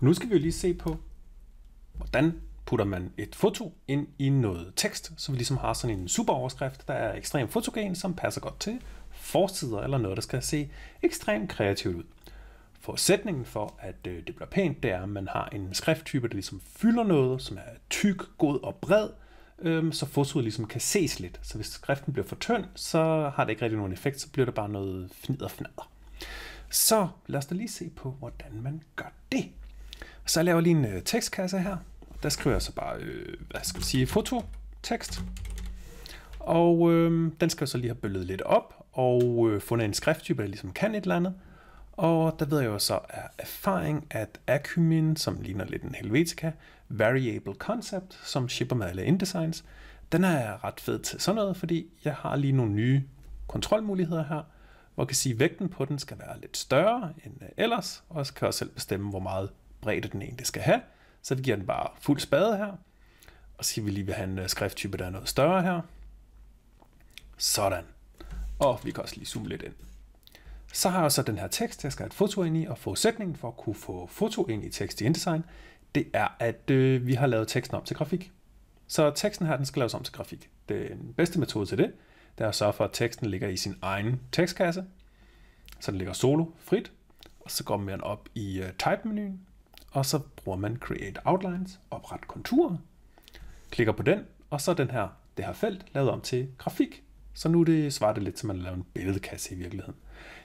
Nu skal vi jo lige se på, hvordan putter man et foto ind i noget tekst, så vi ligesom har sådan en super overskrift, der er ekstremt fotogen, som passer godt til forsider eller noget, der skal se ekstremt kreativt ud. Forudsætningen for, at øh, det bliver pænt, det er, at man har en skrifttype, der ligesom fylder noget, som er tyk, god og bred, øhm, så fotoet ligesom kan ses lidt. Så hvis skriften bliver for tynd, så har det ikke rigtig nogen effekt, så bliver det bare noget og fnader. Så lad os da lige se på, hvordan man gør det. Så jeg laver lige en øh, tekstkasse her. Der skriver jeg så bare, øh, hvad skal vi sige, fototekst. Og øh, den skal jeg så lige have bøllet lidt op og øh, fundet en skrifttype, der ligesom kan et eller andet. Og der ved jeg jo så af erfaring, at Acumen, som ligner lidt en Helvetica, Variable Concept, som shipper med alle InDesigns, den er ret fed til sådan noget, fordi jeg har lige nogle nye kontrolmuligheder her, hvor jeg kan sige, at vægten på den skal være lidt større end øh, ellers, og så kan jeg selv bestemme, hvor meget bredde, den egentlig skal have. Så vi giver den bare fuld spade her. Og så siger vi lige, vil have en øh, skrifttype, der er noget større her. Sådan. Og vi kan også lige zoome lidt ind. Så har jeg så den her tekst, jeg skal have et foto ind i, og forudsætningen for at kunne få foto ind i tekst i InDesign, det er, at øh, vi har lavet teksten om til grafik. Så teksten her, den skal laves om til grafik. Den bedste metode til det, det er at sørge for, at teksten ligger i sin egen tekstkasse, så den ligger solo, frit, og så går man op i øh, type-menuen, og så bruger man Create Outlines, opret kontur, klikker på den, og så den her, det her felt lavet om til grafik. Så nu det, svarer det lidt til, at man laver en billedkasse i virkeligheden.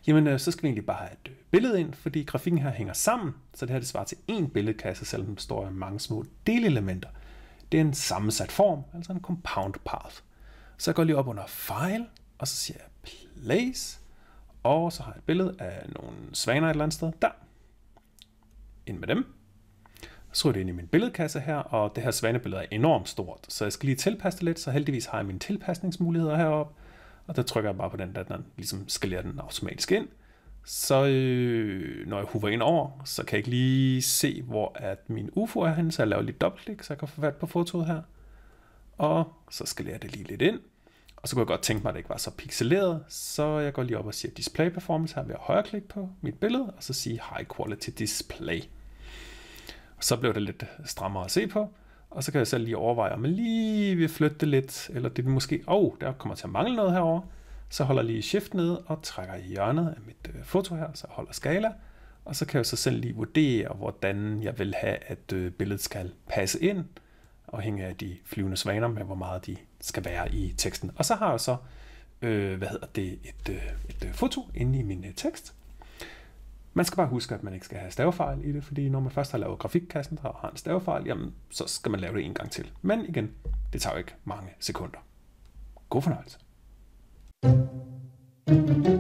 Jamen, øh, så skal vi egentlig bare have et øh, billede ind, fordi grafikken her hænger sammen, så det her det svarer til én billedkasse, selvom den består af mange små delelementer. Det er en sammensat form, altså en compound path. Så jeg går lige op under File, og så siger jeg Place, og så har jeg et billede af nogle svaner et eller andet sted. Der. Ind med dem skriver det ind i min billedkasse her, og det her svanebillede er enormt stort, så jeg skal lige tilpasse det lidt, så heldigvis har jeg mine tilpasningsmuligheder heroppe, og der trykker jeg bare på den, der den ligesom skalerer den automatisk ind. Så øh, når jeg hover ind over, så kan jeg lige se, hvor at min UFO er henne, så jeg laver lige dobbeltklik, så jeg kan få fat på fotoet her. Og så skalerer jeg det lige lidt ind. Og så kunne jeg godt tænke mig, at det ikke var så pixeleret, så jeg går lige op og siger display performance her ved at højreklikke på mit billede, og så sige high quality display. Så blev det lidt strammere at se på, og så kan jeg selv lige overveje, om jeg lige vil flytte det lidt, eller det måske, åh, oh, der kommer til at mangle noget herover. Så holder jeg lige shift ned og trækker i hjørnet af mit øh, foto her, så holder skala, og så kan jeg så selv lige vurdere, hvordan jeg vil have, at øh, billedet skal passe ind, afhængig af de flyvende svaner med, hvor meget de skal være i teksten. Og så har jeg så, øh, hvad hedder det, et, øh, et foto inde i min tekst, man skal bare huske, at man ikke skal have stavefejl i det, fordi når man først har lavet grafikkassen og har en stavefejl, jamen, så skal man lave det en gang til. Men igen, det tager jo ikke mange sekunder. God fornøjelse. thank you